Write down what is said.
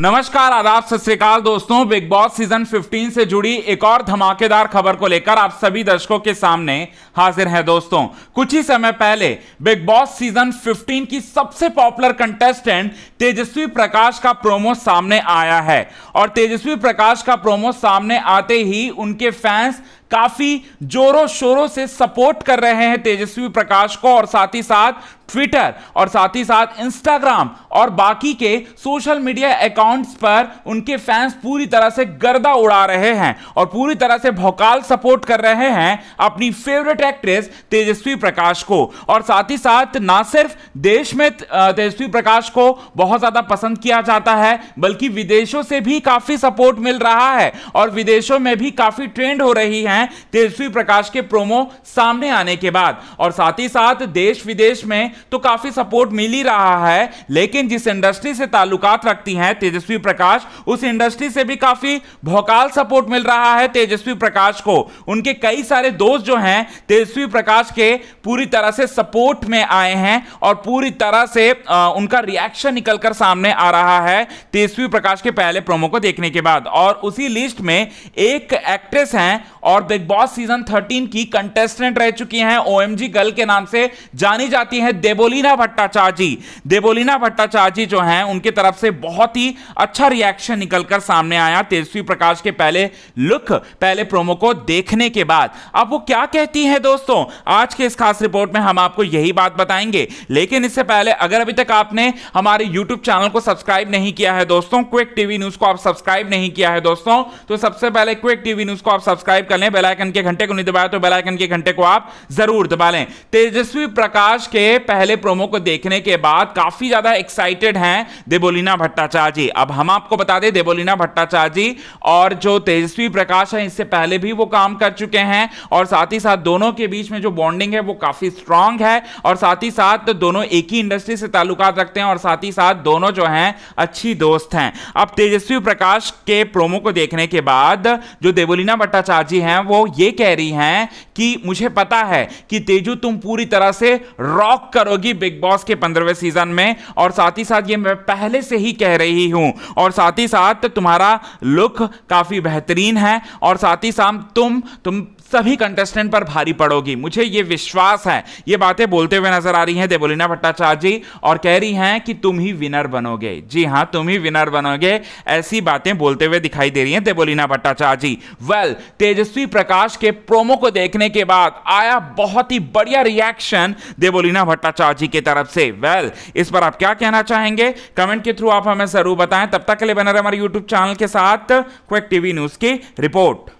नमस्कार आदाब सत श्रीकाल दोस्तों बिग बॉस सीजन 15 से जुड़ी एक और धमाकेदार खबर को लेकर आप सभी दर्शकों के सामने हाजिर हैं दोस्तों कुछ ही समय पहले बिग बॉस सीजन 15 की सबसे पॉपुलर कंटेस्टेंट तेजस्वी प्रकाश का प्रोमो सामने आया है और तेजस्वी प्रकाश का प्रोमो सामने आते ही उनके फैंस काफी जोरों शोरों से सपोर्ट कर रहे हैं तेजस्वी प्रकाश को और साथ ही साथ ट्विटर और साथ ही साथ इंस्टाग्राम और बाकी के सोशल मीडिया अकाउंट्स पर उनके फैंस पूरी तरह से गर्दा उड़ा रहे हैं और पूरी तरह से भौकाल सपोर्ट कर रहे हैं अपनी फेवरेट एक्ट्रेस तेजस्वी प्रकाश को और साथ ही साथ ना सिर्फ देश में तेजस्वी प्रकाश को बहुत ज़्यादा पसंद किया जाता है बल्कि विदेशों से भी काफ़ी सपोर्ट मिल रहा है और विदेशों में भी काफ़ी ट्रेंड हो रही है है तेजस्वी प्रकाश के प्रोमो सामने आने के बाद और साथ ही साथ देश विदेश में तो काफी सपोर्ट मिल ही रहा है लेकिन जिस इंडस्ट्री से ताल्लुकात रखती हैं तेजस्वी प्रकाश उस इंडस्ट्री से भी काफी भौकाल सपोर्ट मिल रहा है तेजस्वी प्रकाश को उनके कई सारे दोस्त जो हैं तेजस्वी प्रकाश के पूरी तरह से सपोर्ट में आए हैं और पूरी तरह से आ, उनका रिएक्शन निकलकर सामने आ रहा है तेजस्वी प्रकाश के पहले प्रोमो को देखने के बाद और उसी लिस्ट में एक एक्ट्रेस हैं और बिग बॉस सीजन 13 की कंटेस्टेंट रह चुकी हैं ओएमजी गर्ल के नाम से जानी जाती हैं देबोलीना भट्टाचार्जी जी देबोलीना भट्टाचार्य जो हैं उनके तरफ से बहुत ही अच्छा रिएक्शन निकलकर सामने आया तेजस्वी प्रकाश के पहले लुक पहले प्रोमो को देखने के बाद अब वो क्या कहती है दोस्तों आज के इस खास रिपोर्ट में हम आपको यही बात बताएंगे लेकिन इससे पहले अगर अभी तक आपने हमारे यूट्यूब चैनल को सब्सक्राइब नहीं किया है दोस्तों क्विक टीवी न्यूज को आप सब्सक्राइब नहीं किया है दोस्तों तो सबसे पहले क्विक टीवी न्यूज को आप सब्सक्राइब कर लें बेलाइकन के घंटे को नहीं दबाया तो बेलाइकन के घंटे को आप जरूर दबा लें तेजस्वी प्रकाश के पहले प्रोमो को देखने के बाद काफी ज्यादा एक्साइटेड हैं देबोलीना भट्टाचार्य जी अब हम आपको बता दें देबोलीना भट्टाचार्य जी और जो तेजस्वी प्रकाश है इससे पहले भी वो काम कर चुके हैं और साथ ही साथ दोनों के बीच में जो बॉन्डिंग है वो काफी स्ट्रांग है और साथ ही साथ दोनों एक ही इंडस्ट्री से ताल्लुकात रखते हैं और साथ ही साथ दोनों जो हैं अच्छी दोस्त हैं अब तेजस्वी प्रकाश के प्रोमो को देखने के बाद जो देवोलीना भट्टाचार्य जी हैं वो ये कह रही हैं कि मुझे पता है कि तेजू तुम पूरी तरह से रॉक करोगी बिग बॉस के पंद्रहवें सीजन में और साथ ही साथ ये मैं पहले से ही कह रही हूं और साथ ही साथ तुम्हारा लुक काफी बेहतरीन है और साथ ही साथ तुम तुम सभी कंटेस्टेंट पर भारी पड़ोगी मुझे ये विश्वास है ये बातें बोलते हुए नजर आ रही हैं देबोलिना भट्टाचार्य जी और कह रही हैं कि तुम ही विनर बनोगे जी हाँ तुम ही विनर बनोगे ऐसी बातें बोलते हुए दिखाई दे रही हैं देबोलिना भट्टाचार्य जी वेल तेजस्वी प्रकाश के प्रोमो को देखने के बाद आया बहुत ही बढ़िया रिएक्शन देबोलिना भट्टाचार्य जी की तरफ से वेल इस पर आप क्या कहना चाहेंगे कमेंट के थ्रू आप हमें जरूर बताएं तब तक के लिए बना रहे हमारे यूट्यूब चैनल के साथ क्विक टीवी न्यूज की रिपोर्ट